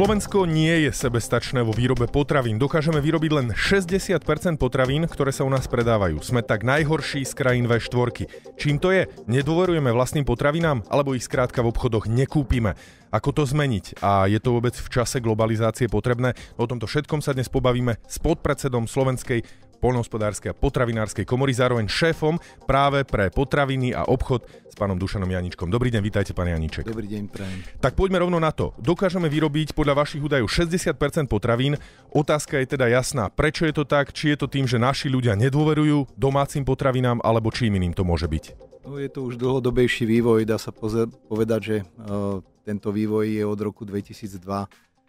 Slovensko nie je sebestačné vo výrobe potravín. Dokážeme vyrobiť len 60% potravín, ktoré sa u nás predávajú. Sme tak najhorší z krajín V4. Čím to je? Nedôverujeme vlastným potravinám, alebo ich skrátka v obchodoch nekúpime. Ako to zmeniť? A je to vôbec v čase globalizácie potrebné? O tomto všetkom sa dnes pobavíme s podpredsedom Slovenskej poľnohospodárskej a potravinárskej komory, zároveň šéfom práve pre potraviny a obchod s pánom Dušanom Janičkom. Dobrý deň, vítajte pán Janiček. Dobrý deň, prajem. Tak poďme rovno na to. Dokážeme vyrobiť podľa vašich údajov 60% potravín. Otázka je teda jasná, prečo je to tak, či je to tým, že naši ľudia nedôverujú domácim potravinám, alebo čím iným to môže byť. No, je to už dlhodobejší vývoj, dá sa povedať, že uh, tento vývoj je od roku 2002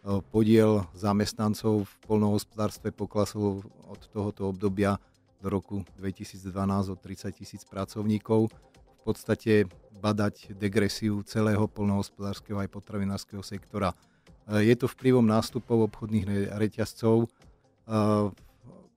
E, podiel zamestnancov v polnohospodárstve poklasol od tohoto obdobia do roku 2012 o 30 tisíc pracovníkov. V podstate badať degresiu celého polnohospodárskeho aj potravinárskeho sektora. E, je to vplyvom nástupov obchodných reťazcov. E,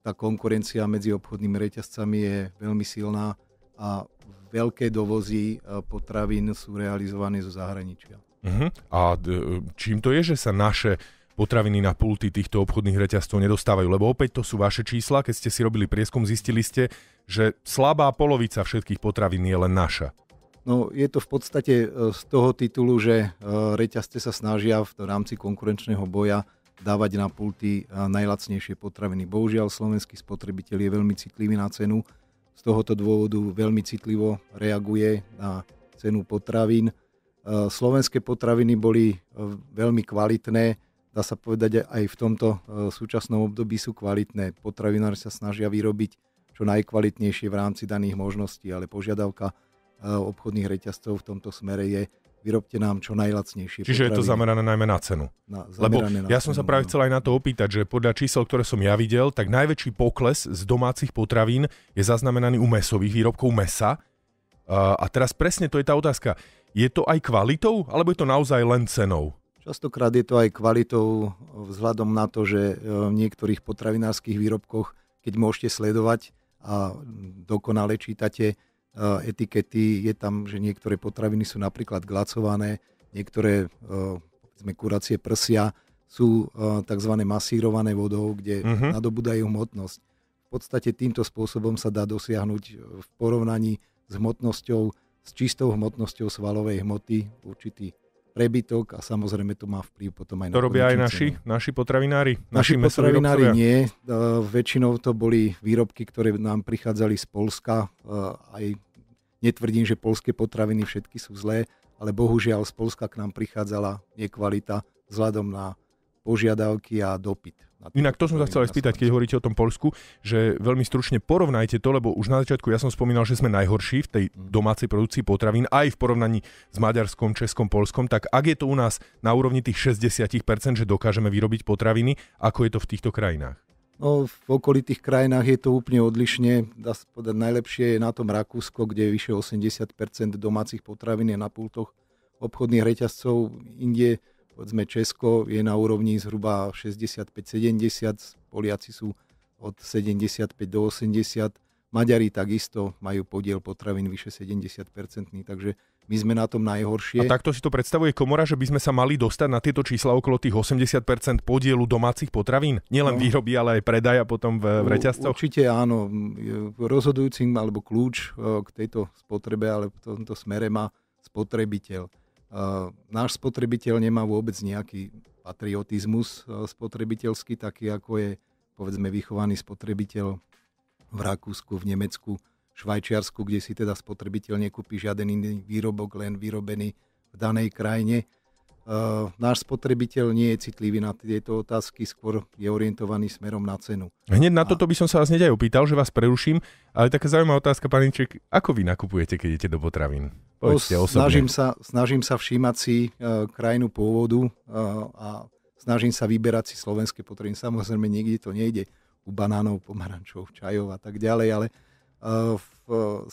tá konkurencia medzi obchodnými reťazcami je veľmi silná a veľké dovozy e, potravín sú realizované zo zahraničia. Uh-huh. A e, čím to je, že sa naše potraviny na pulty týchto obchodných reťazcov nedostávajú? Lebo opäť to sú vaše čísla, keď ste si robili prieskum, zistili ste, že slabá polovica všetkých potravín je len naša. No je to v podstate e, z toho titulu, že reťazce sa snažia v rámci konkurenčného boja dávať na pulty najlacnejšie potraviny. Bohužiaľ slovenský spotrebiteľ je veľmi citlivý na cenu z tohoto dôvodu veľmi citlivo reaguje na cenu potravín. E, slovenské potraviny boli e, veľmi kvalitné, dá sa povedať aj v tomto e, súčasnom období sú kvalitné. Potravinári sa snažia vyrobiť čo najkvalitnejšie v rámci daných možností, ale požiadavka obchodných reťazcov v tomto smere je vyrobte nám čo najlacnejšie. Čiže potravy. je to zamerané najmä na cenu. Na, Lebo na ja som cenu, sa práve no. chcel aj na to opýtať, že podľa čísel, ktoré som ja videl, tak najväčší pokles z domácich potravín je zaznamenaný u mesových výrobkov mesa. A teraz presne to je tá otázka. Je to aj kvalitou, alebo je to naozaj len cenou? Častokrát je to aj kvalitou e, vzhľadom na to, že e, v niektorých potravinárskych výrobkoch, keď môžete sledovať a dokonale čítate, Eh, etikety. Je tam, že niektoré potraviny sú napríklad glacované, niektoré sme eh, kuracie prsia sú eh, tzv. masírované vodou, kde uh-huh. nadobúdajú hmotnosť. V podstate týmto spôsobom sa dá dosiahnuť v porovnaní s hmotnosťou, s čistou hmotnosťou svalovej hmoty určitý prebytok a samozrejme to má vplyv potom aj to na... To robia aj naši, naši potravinári? Naši, naši potravinári nie. Uh, väčšinou to boli výrobky, ktoré nám prichádzali z Polska. Uh, aj netvrdím, že polské potraviny všetky sú zlé, ale bohužiaľ z Polska k nám prichádzala nekvalita vzhľadom na požiadavky a dopyt. Inak to som sa chcel aj spýtať, keď hovoríte o tom Polsku, že veľmi stručne porovnajte to, lebo už na začiatku ja som spomínal, že sme najhorší v tej mhm. domácej produkcii potravín aj v porovnaní s maďarskom, českom, polskom, tak ak je to u nás na úrovni tých 60%, že dokážeme vyrobiť potraviny, ako je to v týchto krajinách? No, v okolitých krajinách je to úplne odlišne. Dá sa povedať, najlepšie je na tom Rakúsko, kde je vyše 80% domácich potravín je na pultoch obchodných reťazcov. Inde povedzme Česko je na úrovni zhruba 65-70, Poliaci sú od 75 do 80, Maďari takisto majú podiel potravín vyše 70-percentný, takže my sme na tom najhoršie. A takto si to predstavuje komora, že by sme sa mali dostať na tieto čísla okolo tých 80% podielu domácich potravín? Nielen no. výroby, ale aj predaja potom v, v reťazcoch? Určite áno. Rozhodujúcim alebo kľúč e, k tejto spotrebe, ale v tomto smere má spotrebiteľ náš spotrebiteľ nemá vôbec nejaký patriotizmus e, spotrebiteľský, taký ako je povedzme vychovaný spotrebiteľ v Rakúsku, v Nemecku, Švajčiarsku, kde si teda spotrebiteľ nekúpi žiaden iný výrobok, len vyrobený v danej krajine. E, náš spotrebiteľ nie je citlivý na tieto otázky, skôr je orientovaný smerom na cenu. Hneď na toto by som sa vás nedaj aj opýtal, že vás preruším, ale taká zaujímavá otázka, paniček, ako vy nakupujete, keď idete do potravín? Poďte Snažím sa, snažím sa všímať si uh, krajinu pôvodu uh, a snažím sa vyberať si slovenské potreby. Samozrejme, niekde to nejde u banánov, pomarančov, čajov a tak ďalej, ale e, v,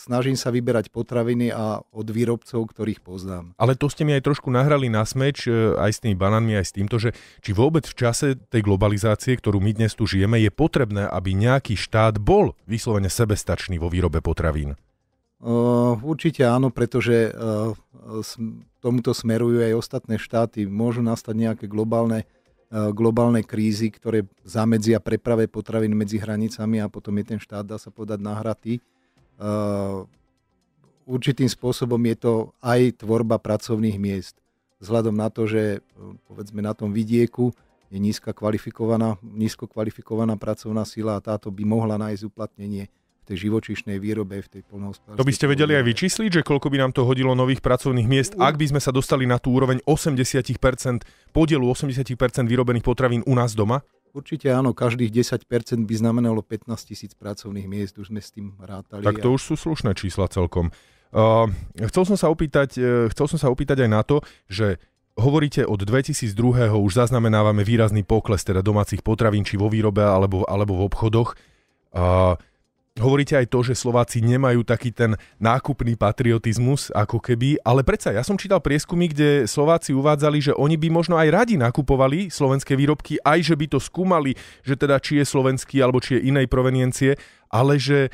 snažím sa vyberať potraviny a od výrobcov, ktorých poznám. Ale to ste mi aj trošku nahrali na smeč aj s tými banánmi, aj s týmto, že či vôbec v čase tej globalizácie, ktorú my dnes tu žijeme, je potrebné, aby nejaký štát bol vyslovene sebestačný vo výrobe potravín. Eh, určite áno, pretože eh, tomuto smerujú aj ostatné štáty. Môžu nastať nejaké globálne, eh, globálne krízy, ktoré zamedzia preprave potravín medzi hranicami a potom je ten štát, dá sa povedať, nahratý. Určitým spôsobom je to aj tvorba pracovných miest. Vzhľadom na to, že povedzme na tom vidieku je nízka kvalifikovaná, nízko kvalifikovaná pracovná sila a táto by mohla nájsť uplatnenie tej živočišnej výrobe, v tej polnohospodárskej. To by ste vedeli aj vyčísliť, že koľko by nám to hodilo nových pracovných miest, ak by sme sa dostali na tú úroveň 80% podielu 80% vyrobených potravín u nás doma? Určite áno, každých 10% by znamenalo 15 tisíc pracovných miest, už sme s tým rátali. Tak to a... už sú slušné čísla celkom. Uh, chcel, som sa opýtať, uh, chcel som sa opýtať aj na to, že hovoríte od 2002. už zaznamenávame výrazný pokles teda domácich potravín, či vo výrobe alebo, alebo v obchodoch. Uh, Hovoríte aj to, že Slováci nemajú taký ten nákupný patriotizmus, ako keby, ale predsa ja som čítal prieskumy, kde Slováci uvádzali, že oni by možno aj radi nakupovali slovenské výrobky, aj že by to skúmali, že teda či je slovenský alebo či je inej proveniencie, ale že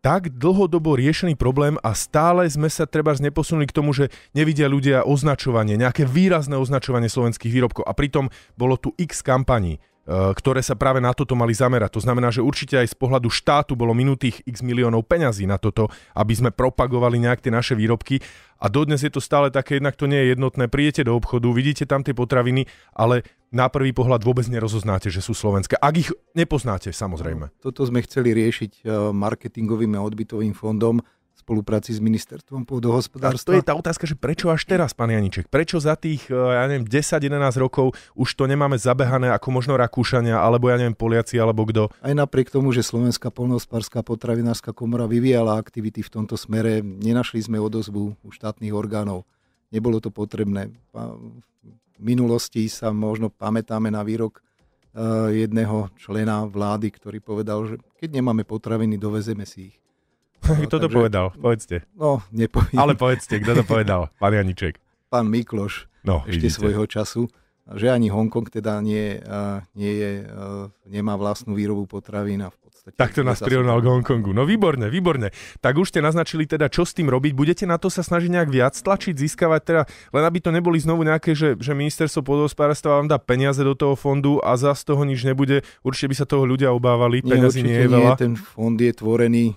tak dlhodobo riešený problém a stále sme sa treba neposunuli k tomu, že nevidia ľudia označovanie, nejaké výrazné označovanie slovenských výrobkov a pritom bolo tu x kampaní. Eh, ktoré sa práve na toto mali zamerať. To znamená, že určite aj z pohľadu štátu bolo minutých x miliónov peňazí na toto, aby sme propagovali nejak tie naše výrobky. A dodnes je to stále také, jednak to nie je jednotné. Prijete do obchodu, vidíte tam tie potraviny, ale na prvý pohľad vôbec nerozoznáte, že sú slovenské. Ak ich nepoznáte, samozrejme. No, toto sme chceli riešiť eh, marketingovým a odbytovým fondom spolupráci s ministerstvom pôdohospodárstva. to je tá otázka, že prečo až teraz, pán Janiček? Prečo za tých, eh, ja neviem, 10-11 rokov už to nemáme zabehané ako možno Rakúšania, alebo ja neviem, Poliaci, alebo kto? Aj napriek tomu, že Slovenská polnohospodárska potravinárska komora vyvíjala aktivity v tomto smere, nenašli sme odozvu u štátnych orgánov. Nebolo to potrebné. V minulosti sa možno pamätáme na výrok eh, jedného člena vlády, ktorý povedal, že keď nemáme potraviny, dovezeme si ich. No, kto to povedal? Povedzte. No, nepoviem. Ale povedzte, kto to povedal? Pán Janiček. Pán Mikloš. No, ešte vidíte. svojho času že ani Hongkong teda nie, nie je, nemá vlastnú výrobu potravín a v podstate... Takto nás prirovnal k Hongkongu. No výborne, výborne. Tak už ste naznačili teda, čo s tým robiť. Budete na to sa snažiť nejak viac tlačiť, získavať teda, len aby to neboli znovu nejaké, že, že ministerstvo pôdohospodárstva vám dá peniaze do toho fondu a za z toho nič nebude. Určite by sa toho ľudia obávali, peniazy nie, nie je veľa. Nie, ten fond je tvorený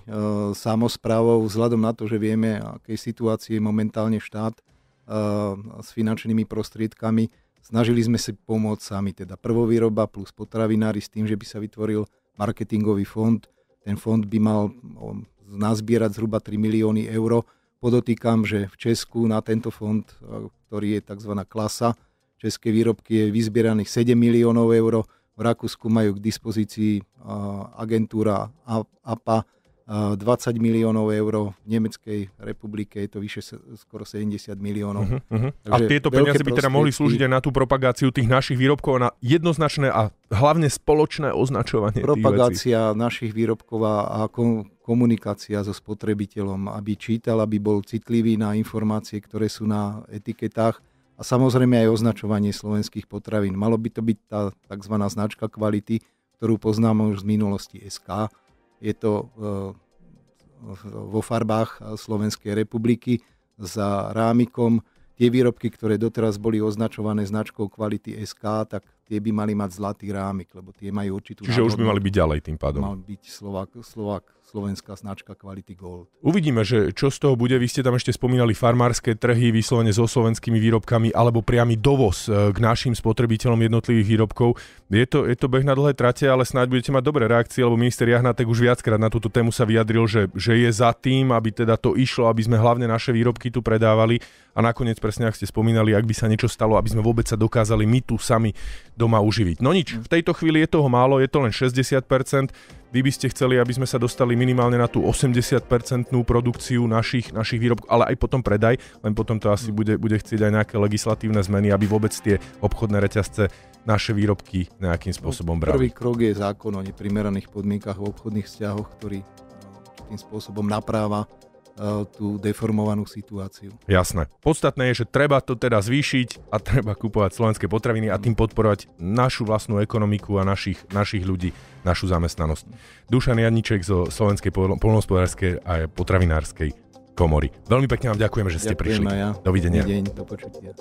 uh, e, samozprávou vzhľadom na to, že vieme, akej situácii je momentálne štát uh, s finančnými prostriedkami Snažili sme si pomôcť sami, teda prvovýroba plus potravinári s tým, že by sa vytvoril marketingový fond. Ten fond by mal nazbierať zhruba 3 milióny eur. Podotýkam, že v Česku na tento fond, ktorý je tzv. klasa, české výrobky je vyzbieraných 7 miliónov eur. V Rakúsku majú k dispozícii agentúra APA 20 eh, miliónov eur, v Nemeckej republike je to vyše skoro 70 miliónov. Uh-huh. Takže a tieto peniaze by teda mohli slúžiť aj na tú propagáciu tých našich výrobkov, na jednoznačné a hlavne spoločné označovanie Propagácia našich výrobkov a komunikácia so spotrebiteľom, aby čítal, aby bol citlivý na informácie, ktoré sú na etiketách a samozrejme aj označovanie slovenských potravín. Malo by to byť tá tzv. značka kvality, ktorú poznáme už z minulosti SK, je to eh, vo farbách Slovenskej republiky za rámikom. Tie výrobky, ktoré doteraz boli označované značkou kvality SK, tak tie by mali mať zlatý rámik, lebo tie majú určitú... Čiže náhodnú, už by mali byť ďalej tým pádom. Mal byť Slovak, Slovak, slovenská značka Quality Gold. Uvidíme, že čo z toho bude. Vy ste tam ešte spomínali farmárske trhy vyslovene so slovenskými výrobkami alebo priamy dovoz e, k našim spotrebiteľom jednotlivých výrobkov. Je to, je to beh na dlhé trate, ale snáď budete mať dobré reakcie, lebo minister Jahnatek už viackrát na túto tému sa vyjadril, že, že je za tým, aby teda to išlo, aby sme hlavne naše výrobky tu predávali a nakoniec presne, ak ste spomínali, ak by sa niečo stalo, aby sme vôbec sa dokázali my tu sami doma uživiť. No nič, hm. v tejto chvíli je toho málo, je to len 60%. Vy by ste chceli, aby sme sa dostali minimálne na tú 80 produkciu našich, našich výrobkov, ale aj potom predaj, len potom to asi hm. bude, bude chcieť aj nejaké legislatívne zmeny, aby vôbec tie obchodné reťazce naše výrobky nejakým no, spôsobom brali. Prvý krok je zákon o neprimeraných podmienkach v obchodných vzťahoch, ktorý no, tým spôsobom napráva Eh, tú deformovanú situáciu. Jasné. Podstatné je, že treba to teda zvýšiť a treba kupovať slovenské potraviny a tým podporovať našu vlastnú ekonomiku a našich, našich ľudí, našu zamestnanosť. Dušan Janiček zo Slovenskej polnohospodárskej a potravinárskej komory. Veľmi pekne vám ďakujeme, že ste ďakujem prišli. Ja. Dovidenia. Deň, do počutia.